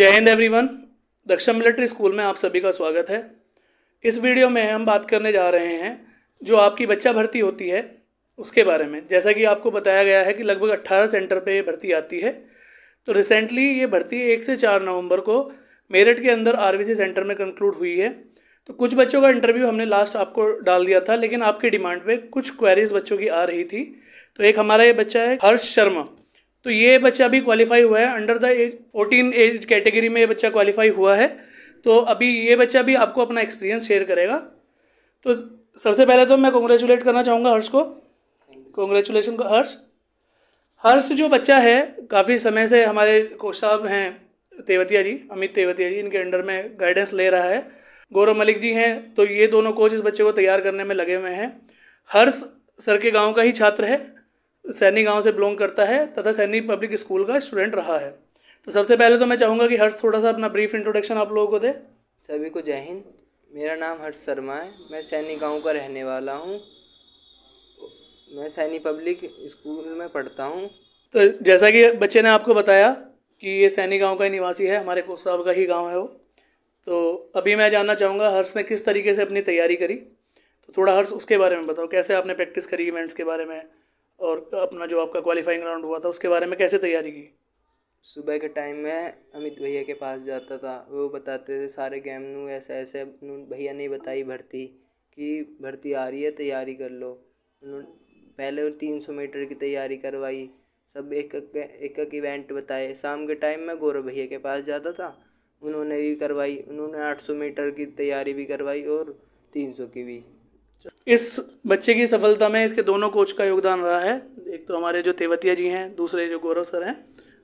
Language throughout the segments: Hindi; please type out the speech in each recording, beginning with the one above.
जय हिंद एवरीवन दक्षिण मिलिट्री स्कूल में आप सभी का स्वागत है इस वीडियो में हम बात करने जा रहे हैं जो आपकी बच्चा भर्ती होती है उसके बारे में जैसा कि आपको बताया गया है कि लगभग 18 सेंटर पे ये भर्ती आती है तो रिसेंटली ये भर्ती एक से चार नवंबर को मेरठ के अंदर आर सेंटर में कंक्लूड हुई है तो कुछ बच्चों का इंटरव्यू हमने लास्ट आपको डाल दिया था लेकिन आपकी डिमांड पर कुछ क्वेरीज बच्चों की आ रही थी तो एक हमारा ये बच्चा है हर्ष शर्मा तो ये बच्चा अभी क्वालिफाई हुआ है under the age fourteen age category में ये बच्चा क्वालिफाई हुआ है तो अभी ये बच्चा भी आपको अपना एक्सपीरियंस शेयर करेगा तो सबसे पहले तो मैं कॉन्ग्रेचुलेट करना चाहूँगा हर्ष को कॉन्ग्रेचुलेशन को हर्ष हर्ष जो बच्चा है काफ़ी समय से हमारे कोच साहब हैं तेवतिया जी अमित तेवतिया जी इनके अंडर में गाइडेंस ले रहा है गौरव मलिक जी हैं तो ये दोनों कोच इस बच्चे को तैयार करने में लगे हुए हैं हर्ष सर के गांव का ही छात्र है सैनी गांव से बिलोंग करता है तथा सैनी पब्लिक स्कूल का स्टूडेंट रहा है तो सबसे पहले तो मैं चाहूँगा कि हर्ष थोड़ा सा अपना ब्रीफ इंट्रोडक्शन आप लोगों को दे सभी को जय हिंद मेरा नाम हर्ष शर्मा है मैं सैनी गांव का रहने वाला हूँ मैं सैनी पब्लिक स्कूल में पढ़ता हूँ तो जैसा कि बच्चे ने आपको बताया कि ये सैनी गांव का ही निवासी है हमारे कोच साहब का ही गांव है वो तो अभी मैं जानना चाहूँगा हर्ष ने किस तरीके से अपनी तैयारी करी तो थोड़ा हर्ष उसके बारे में बताओ कैसे आपने प्रैक्टिस करी इवेंट्स के बारे में और अपना जो आपका क्वालिफाइंग राउंड हुआ था उसके बारे में कैसे तैयारी की सुबह के टाइम में अमित भैया के पास जाता था वो बताते थे सारे गेम नू ऐसे ऐसे भैया ने बताई भर्ती कि भर्ती आ रही है तैयारी कर लो पहले तीन सौ मीटर की तैयारी करवाई सब एक एक एक इवेंट बताए शाम के टाइम में गौरव भैया के पास जाता था उन्होंने भी करवाई उन्होंने आठ सौ मीटर की तैयारी भी करवाई और तीन सौ की भी इस बच्चे की सफलता में इसके दोनों कोच का योगदान रहा है एक तो हमारे जो तेवतिया जी हैं दूसरे जो गौरव सर हैं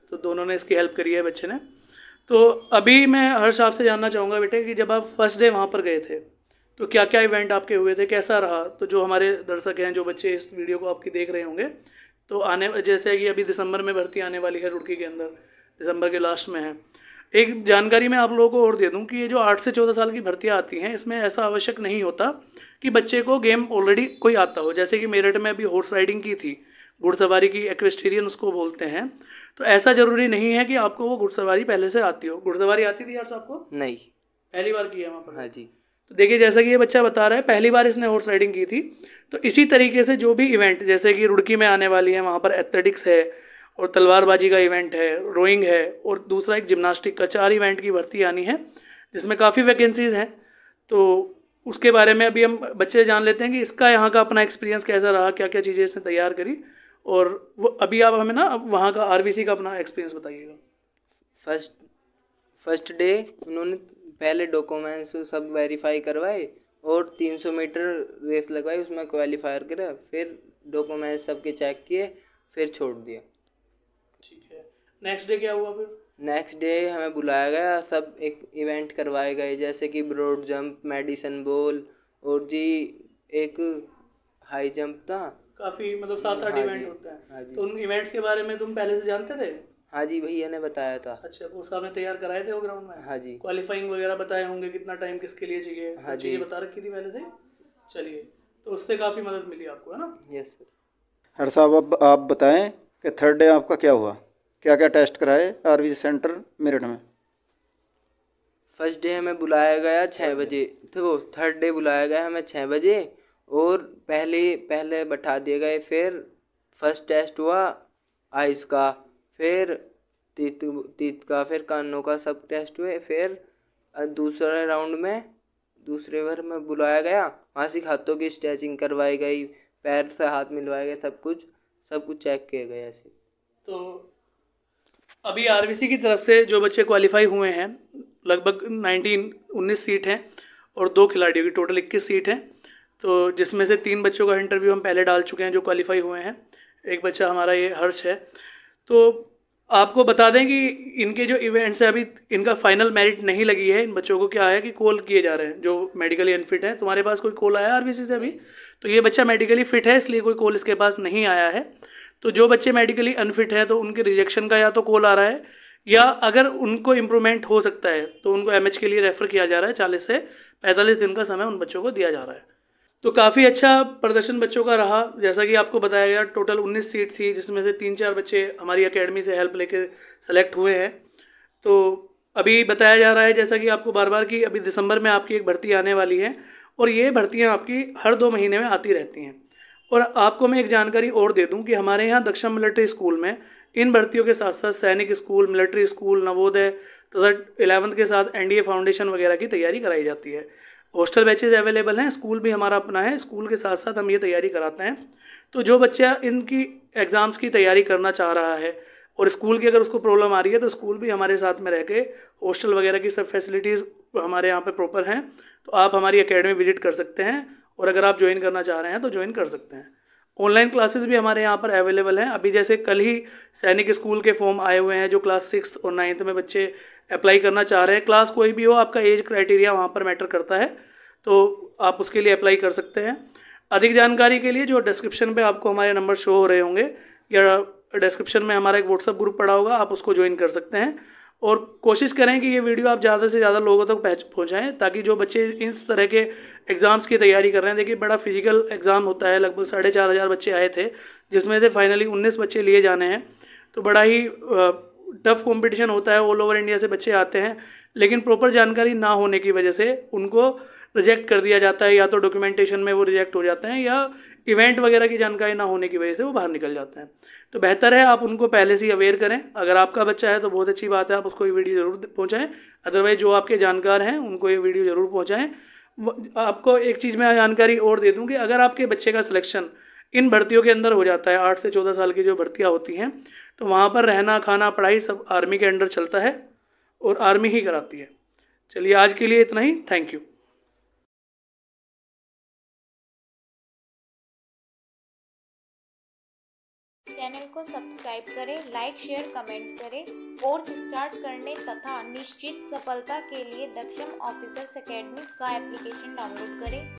तो दोनों ने इसकी हेल्प करी है बच्चे ने तो अभी मैं हर्ष आपसे जानना चाहूँगा बेटे कि जब आप फर्स्ट डे वहाँ पर गए थे तो क्या क्या इवेंट आपके हुए थे कैसा रहा तो जो हमारे दर्शक हैं जो बच्चे इस वीडियो को आपकी देख रहे होंगे तो आने जैसे कि अभी दिसंबर में भर्ती आने वाली है रुड़की के अंदर दिसंबर के लास्ट में है एक जानकारी मैं आप लोगों को और दे दूं कि ये जो आठ से चौदह साल की भर्तियाँ आती हैं इसमें ऐसा आवश्यक नहीं होता कि बच्चे को गेम ऑलरेडी कोई आता हो जैसे कि मेरठ में अभी हॉर्स राइडिंग की थी घुड़सवारी की एक्वेस्टेरियन उसको बोलते हैं तो ऐसा जरूरी नहीं है कि आपको वो घुड़सवारी पहले से आती हो घुड़सवारी आती थी यार साहब को नहीं पहली बार की है वहाँ पर हाँ जी तो देखिए जैसा कि ये बच्चा बता रहा है पहली बार इसने हॉर्स राइडिंग की थी तो इसी तरीके से जो भी इवेंट जैसे कि रुड़की में आने वाली है वहाँ पर एथलेटिक्स है और तलवारबाजी का इवेंट है रोइंग है और दूसरा एक जिमनास्टिक का चार इवेंट की भर्ती आनी है जिसमें काफ़ी वैकेंसीज़ हैं तो उसके बारे में अभी हम बच्चे जान लेते हैं कि इसका यहाँ का अपना एक्सपीरियंस कैसा रहा क्या क्या चीज़ें इसने तैयार करी और वो अभी आप हमें ना वहाँ का आर का अपना एक्सपीरियंस बताइएगा फर्स्ट फर्स्ट डे उन्होंने पहले डॉक्यूमेंट्स सब वेरीफाई करवाए और 300 मीटर रेस लगवाई उसमें क्वालिफायर करा फिर डॉक्यूमेंट्स सबके चेक किए फिर छोड़ दिया नेक्स्ट डे क्या हुआ फिर नेक्स्ट डे हमें बुलाया गया सब एक इवेंट करवाए गए जैसे कि ब्रॉड जंप मेडिसन बॉल और जी एक हाई जंप था काफ़ी मतलब सात आठ इवेंट हाँ होते हैं हाँ तो उन इवेंट्स के बारे में तुम पहले से जानते थे हाँ जी भैया ने बताया था अच्छा वो सब ने तैयार कराए थे वो ग्राउंड में हाँ जी क्वालिफाइंग वगैरह बताए होंगे कितना टाइम किसके लिए चाहिए हाँ जी ये बता रखी थी पहले से चलिए तो उससे काफ़ी मदद मिली आपको है ना यस सर हर साहब अब आप बताएं कि थर्ड डे आपका क्या हुआ क्या क्या टेस्ट कराए आर सेंटर मेरठ में फर्स्ट डे हमें बुलाया गया छः बजे तो वो थर्ड डे बुलाया गया हमें छः बजे और पहले पहले बैठा दिए गए फिर फर्स्ट टेस्ट हुआ आइस का फिर तीत तीत का फिर कानों का सब टेस्ट हुए फिर दूसरे राउंड में दूसरे बार में बुलाया गया वहाँ से हाथों की स्ट्रेचिंग करवाई गई पैर से हाथ मिलवाए गए सब कुछ सब कुछ चेक किया गया ऐसे तो अभी आरबीसी की तरफ से जो बच्चे क्वालिफाई हुए हैं लगभग 19 19 सीट हैं और दो खिलाड़ियों की टोटल 21 सीट हैं तो जिसमें से तीन बच्चों का इंटरव्यू हम पहले डाल चुके हैं जो क्वालिफाई हुए हैं एक बच्चा हमारा ये हर्ष है तो आपको बता दें कि इनके जो इवेंट्स हैं अभी इनका फाइनल मेरिट नहीं लगी है इन बच्चों को क्या है कि कॉल किए जा रहे हैं जो मेडिकली अनफिट हैं तुम्हारे पास कोई कॉल आया आर से अभी तो ये बच्चा मेडिकली फिट है इसलिए कोई कॉल इसके पास नहीं आया है तो जो बच्चे मेडिकली अनफिट हैं तो उनके रिजेक्शन का या तो कॉल आ रहा है या अगर उनको इम्प्रूवमेंट हो सकता है तो उनको एम के लिए रेफ़र किया जा रहा है चालीस से पैंतालीस दिन का समय उन बच्चों को दिया जा रहा है तो काफ़ी अच्छा प्रदर्शन बच्चों का रहा जैसा कि आपको बताया गया टोटल 19 सीट थी जिसमें से तीन चार बच्चे हमारी एकेडमी से हेल्प लेके सेलेक्ट हुए हैं तो अभी बताया जा रहा है जैसा कि आपको बार बार कि अभी दिसंबर में आपकी एक भर्ती आने वाली है और ये भर्तियाँ आपकी हर दो महीने में आती रहती हैं और आपको मैं एक जानकारी और दे दूं कि हमारे यहाँ दक्षिण मिलिट्री स्कूल में इन भर्तियों के साथ साथ सैनिक स्कूल मिलिट्री स्कूल नवोदय तथा इलेवंथ के साथ एन फाउंडेशन वगैरह की तैयारी कराई जाती है हॉस्टल बैचेज अवेलेबल हैं स्कूल भी हमारा अपना है स्कूल के साथ साथ हम ये तैयारी कराते हैं तो जो बच्चा इनकी एग्ज़ाम्स की तैयारी करना चाह रहा है और स्कूल की अगर उसको प्रॉब्लम आ रही है तो स्कूल भी हमारे साथ में रह के हॉस्टल वगैरह की सब फैसिलिटीज़ हमारे यहाँ पे प्रॉपर हैं तो आप हमारी अकेडमी विजिट कर सकते हैं और अगर आप ज्वाइन करना चाह रहे हैं तो ज्वाइन कर सकते हैं ऑनलाइन क्लासेस भी हमारे यहाँ पर अवेलेबल हैं अभी जैसे कल ही सैनिक स्कूल के फॉर्म आए हुए हैं जो क्लास सिक्स और नाइन्थ में बच्चे अप्लाई करना चाह रहे हैं क्लास कोई भी हो आपका एज क्राइटेरिया वहाँ पर मैटर करता है तो आप उसके लिए अप्लाई कर सकते हैं अधिक जानकारी के लिए जो डिस्क्रिप्शन पर आपको हमारे नंबर शो हो रहे होंगे या डिस्क्रिप्शन में हमारा एक व्हाट्सअप ग्रुप पड़ा होगा आप उसको ज्वाइन कर सकते हैं और कोशिश करें कि ये वीडियो आप ज़्यादा से ज़्यादा लोगों तक पहुँच पहुँचाएँ ताकि जो बच्चे इस तरह के एग्ज़ाम्स की तैयारी कर रहे हैं देखिए बड़ा फिजिकल एग्ज़ाम होता है लगभग साढ़े चार हज़ार बच्चे आए थे जिसमें से फाइनली उन्नीस बच्चे लिए जाने हैं तो बड़ा ही टफ़ कॉम्पिटिशन होता है ऑल ओवर इंडिया से बच्चे आते हैं लेकिन प्रॉपर जानकारी ना होने की वजह से उनको रिजेक्ट कर दिया जाता है या तो डॉक्यूमेंटेशन में वो रिजेक्ट हो जाते हैं या इवेंट वगैरह की जानकारी ना होने की वजह से वो बाहर निकल जाते हैं तो बेहतर है आप उनको पहले से ही अवेयर करें अगर आपका बच्चा है तो बहुत अच्छी बात है आप उसको ये वीडियो ज़रूर पहुँचाएँ अदरवाइज जो आपके जानकार हैं उनको ये वीडियो ज़रूर पहुँचाएँ आपको एक चीज़ मैं जानकारी और दे दूँ कि अगर आपके बच्चे का सिलेक्शन इन भर्तियों के अंदर हो जाता है आठ से चौदह साल की जो भर्तियाँ होती हैं तो वहाँ पर रहना खाना पढ़ाई सब आर्मी के अंडर चलता है और आर्मी ही कराती है चलिए आज के लिए इतना ही थैंक यू चैनल को सब्सक्राइब करें लाइक शेयर कमेंट करें कोर्स स्टार्ट करने तथा निश्चित सफलता के लिए दक्षम ऑफिसर्स अकेडमी का एप्लीकेशन डाउनलोड करें